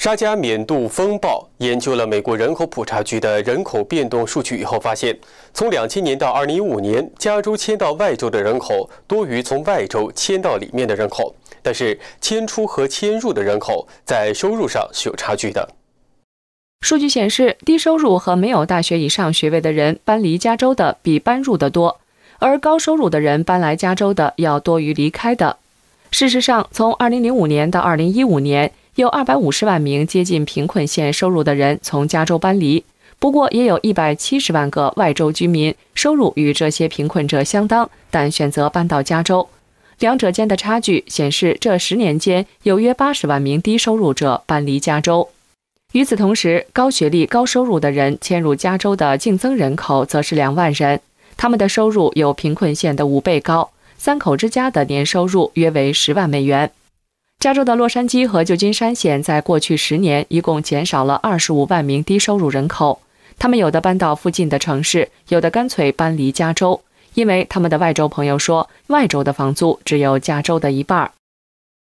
沙加冕度风暴研究了美国人口普查局的人口变动数据以后，发现从两千年到二零一五年，加州迁到外州的人口多于从外州迁到里面的人口。但是，迁出和迁入的人口在收入上是有差距的。数据显示，低收入和没有大学以上学位的人搬离加州的比搬入的多，而高收入的人搬来加州的要多于离开的。事实上，从二零零五年到二零一五年。有250万名接近贫困线收入的人从加州搬离，不过也有一百七十万个外州居民收入与这些贫困者相当，但选择搬到加州。两者间的差距显示，这十年间有约80万名低收入者搬离加州。与此同时，高学历、高收入的人迁入加州的净增人口则是2万人，他们的收入有贫困县的五倍高，三口之家的年收入约为十万美元。加州的洛杉矶和旧金山县在过去十年一共减少了二十五万名低收入人口。他们有的搬到附近的城市，有的干脆搬离加州，因为他们的外州朋友说，外州的房租只有加州的一半。